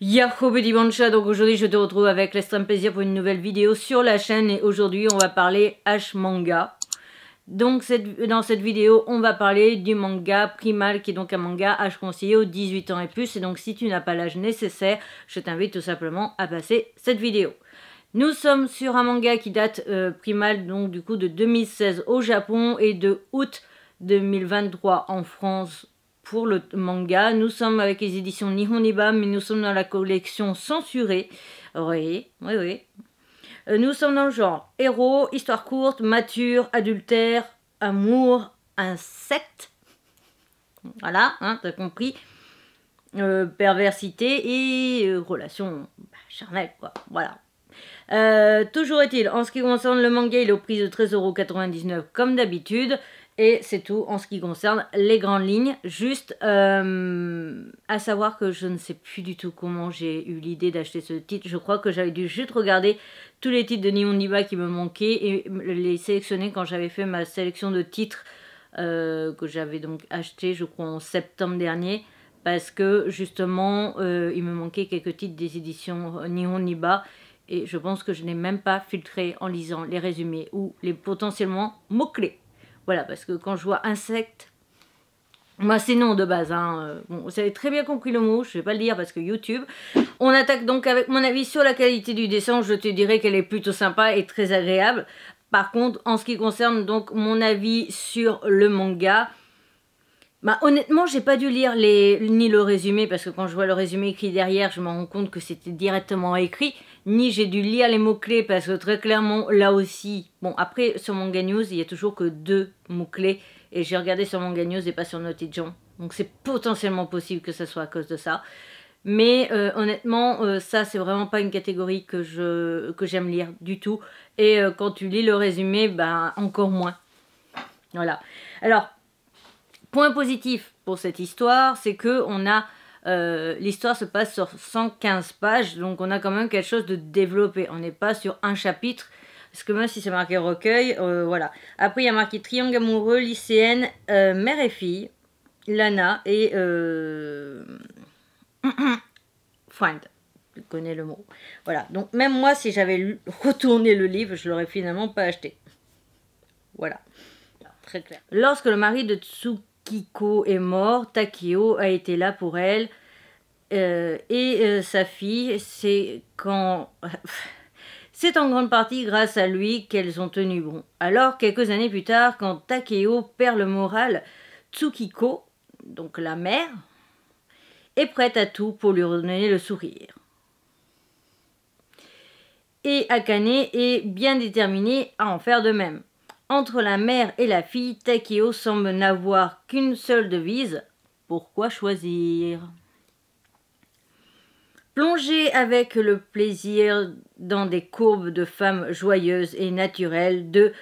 Yahoo Bancha, donc aujourd'hui je te retrouve avec l'extrême plaisir pour une nouvelle vidéo sur la chaîne et aujourd'hui on va parler H-Manga. Donc cette, dans cette vidéo on va parler du manga Primal qui est donc un manga H conseillé aux 18 ans et plus et donc si tu n'as pas l'âge nécessaire je t'invite tout simplement à passer cette vidéo. Nous sommes sur un manga qui date euh, Primal donc du coup de 2016 au Japon et de août 2023 en France pour le manga. Nous sommes avec les éditions Nihonibam, mais nous sommes dans la collection censurée. Oui, oui, oui. Euh, nous sommes dans le genre héros, histoire courte, mature, adultère, amour, insecte. Voilà, hein, t'as compris. Euh, perversité et euh, relation bah, charnelle, quoi. Voilà. toujours est-il, en ce qui concerne le manga, il est aux prix de 13,99€ comme d'habitude. Et c'est tout en ce qui concerne les grandes lignes. Juste euh, à savoir que je ne sais plus du tout comment j'ai eu l'idée d'acheter ce titre. Je crois que j'avais dû juste regarder tous les titres de Nihon Niba qui me manquaient et les sélectionner quand j'avais fait ma sélection de titres euh, que j'avais donc acheté, je crois, en septembre dernier. Parce que justement, euh, il me manquait quelques titres des éditions Nihon Niba et je pense que je n'ai même pas filtré en lisant les résumés ou les potentiellement mots-clés. Voilà, parce que quand je vois insecte, moi, c'est non de base. Hein, euh, vous avez très bien compris le mot, je ne vais pas le dire parce que YouTube. On attaque donc avec mon avis sur la qualité du dessin. Je te dirais qu'elle est plutôt sympa et très agréable. Par contre, en ce qui concerne donc mon avis sur le manga, bah, honnêtement, j'ai pas dû lire ni le résumé parce que quand je vois le résumé écrit derrière, je me rends compte que c'était directement écrit ni j'ai dû lire les mots-clés parce que très clairement, là aussi, bon, après sur Manga News, il y a toujours que deux mots-clés et j'ai regardé sur Manga News et pas sur John. Donc c'est potentiellement possible que ce soit à cause de ça. Mais euh, honnêtement, euh, ça c'est vraiment pas une catégorie que je que j'aime lire du tout. Et euh, quand tu lis le résumé, ben encore moins. Voilà. Alors, point positif pour cette histoire, c'est que on a euh, l'histoire se passe sur 115 pages, donc on a quand même quelque chose de développé. On n'est pas sur un chapitre, parce que même si c'est marqué recueil, euh, voilà. Après, il y a marqué triangle amoureux, lycéenne, euh, mère et fille, Lana et Friend. Je connais le mot. Voilà, donc même moi, si j'avais retourné le livre, je l'aurais finalement pas acheté. Voilà, très clair. Lorsque le mari de Tsukiko est mort, Takeo a été là pour elle, euh, et euh, sa fille, c'est quand... C'est en grande partie grâce à lui qu'elles ont tenu bon. Alors, quelques années plus tard, quand Takeo perd le moral, Tsukiko, donc la mère, est prête à tout pour lui redonner le sourire. Et Akane est bien déterminée à en faire de même. Entre la mère et la fille, Takeo semble n'avoir qu'une seule devise, pourquoi choisir Plonger avec le plaisir dans des courbes de femmes joyeuses et naturelles de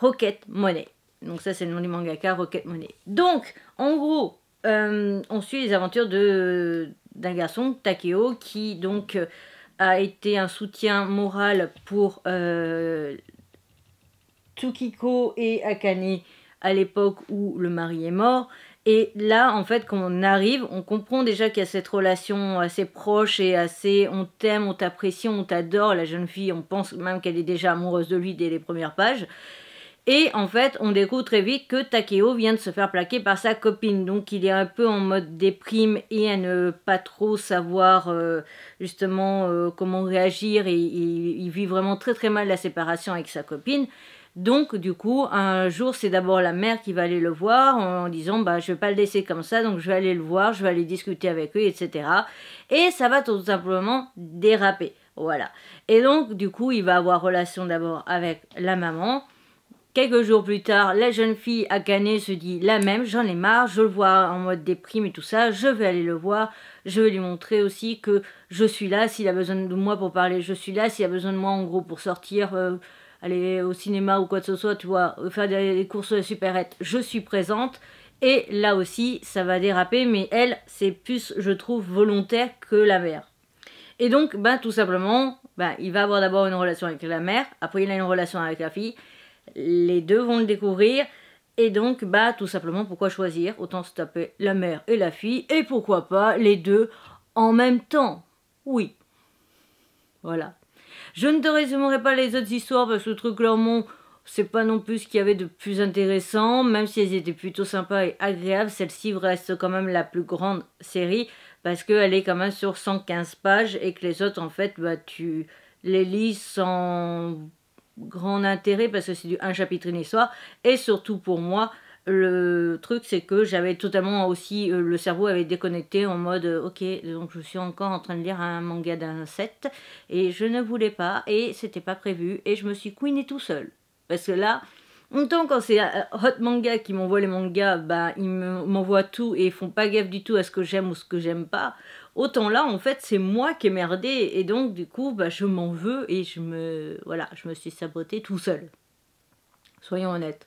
Rocket Money. Donc ça c'est le nom du mangaka Rocket Money. Donc en gros, euh, on suit les aventures d'un garçon, Takeo, qui donc a été un soutien moral pour euh, Tsukiko et Akane à l'époque où le mari est mort. Et là, en fait, quand on arrive, on comprend déjà qu'il y a cette relation assez proche et assez on t'aime, on t'apprécie, on t'adore. La jeune fille, on pense même qu'elle est déjà amoureuse de lui dès les premières pages. Et en fait, on découvre très vite que Takeo vient de se faire plaquer par sa copine. Donc il est un peu en mode déprime et à ne pas trop savoir euh, justement euh, comment réagir. Et, il vit vraiment très très mal la séparation avec sa copine. Donc du coup, un jour, c'est d'abord la mère qui va aller le voir en disant bah je vais pas le laisser comme ça, donc je vais aller le voir, je vais aller discuter avec eux, etc. Et ça va tout simplement déraper. Voilà. Et donc du coup, il va avoir relation d'abord avec la maman. Quelques jours plus tard, la jeune fille à Canet se dit la même, j'en ai marre, je le vois en mode déprime et tout ça, je vais aller le voir, je vais lui montrer aussi que je suis là, s'il a besoin de moi pour parler, je suis là, s'il a besoin de moi en gros pour sortir, euh, aller au cinéma ou quoi que ce soit, tu vois, euh, faire des courses de supérette, je suis présente. Et là aussi, ça va déraper, mais elle, c'est plus, je trouve, volontaire que la mère. Et donc, bah, tout simplement, bah, il va avoir d'abord une relation avec la mère, après il a une relation avec la fille. Les deux vont le découvrir. Et donc, bah, tout simplement, pourquoi choisir Autant se taper la mère et la fille, et pourquoi pas les deux en même temps. Oui. Voilà. Je ne te résumerai pas les autres histoires parce que le truc Clermont, c'est pas non plus ce qu'il y avait de plus intéressant, même si elles étaient plutôt sympas et agréables, celle-ci reste quand même la plus grande série parce qu'elle est quand même sur 115 pages et que les autres, en fait, bah, tu les lis sans grand intérêt parce que c'est du un chapitre une histoire et surtout pour moi le truc, c'est que j'avais totalement aussi, euh, le cerveau avait déconnecté en mode, euh, ok, donc je suis encore en train de lire un manga d'un set et je ne voulais pas, et c'était pas prévu, et je me suis queenée tout seul. Parce que là, autant quand c'est euh, Hot Manga qui m'envoie les mangas, bah, ils m'envoient tout et font pas gaffe du tout à ce que j'aime ou ce que j'aime pas. Autant là, en fait, c'est moi qui ai merdé. Et donc, du coup, bah, je m'en veux et je me, voilà, je me suis sabotée tout seul. Soyons honnêtes.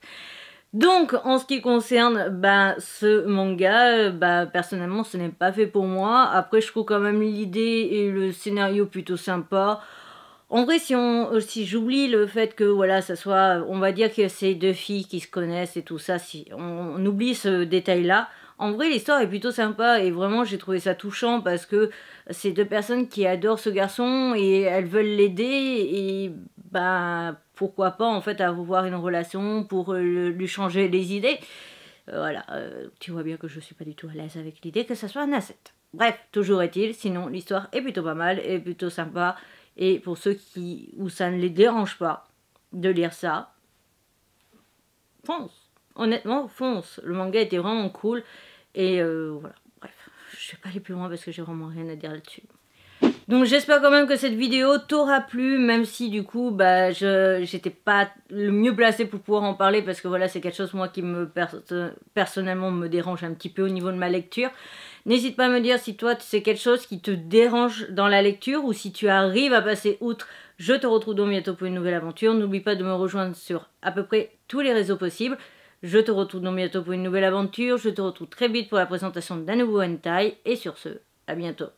Donc, en ce qui concerne bah, ce manga, bah, personnellement, ce n'est pas fait pour moi. Après, je trouve quand même l'idée et le scénario plutôt sympa. En vrai, si, on, si j'oublie le fait que voilà, ça soit, on va dire que c'est deux filles qui se connaissent et tout ça, si on, oublie ce détail-là, en vrai, l'histoire est plutôt sympa et vraiment j'ai trouvé ça touchant parce que c'est deux personnes qui adorent ce garçon et elles veulent l'aider et ben pourquoi pas en fait avoir une relation pour euh, lui changer les idées. Euh, voilà, euh, tu vois bien que je suis pas du tout à l'aise avec l'idée que ça soit un asset. Bref, toujours est-il, sinon l'histoire est plutôt pas mal, est plutôt sympa, et pour ceux qui où ça ne les dérange pas de lire ça, fonce. Honnêtement, fonce. Le manga était vraiment cool, et voilà, bref, je vais pas aller plus loin parce que j'ai vraiment rien à dire là-dessus. Donc j'espère quand même que cette vidéo t'aura plu, même si du coup, bah, je j'étais pas le mieux placé pour pouvoir en parler, parce que voilà, c'est quelque chose, moi, qui me personnellement me dérange un petit peu au niveau de ma lecture. N'hésite pas à me dire si toi, c'est quelque chose qui te dérange dans la lecture, ou si tu arrives à passer outre. Je te retrouve donc bientôt pour une nouvelle aventure. N'oublie pas de me rejoindre sur à peu près tous les réseaux possibles. Je te retrouve donc bientôt pour une nouvelle aventure. Je te retrouve très vite pour la présentation d'un nouveau hentai. Et sur ce, à bientôt.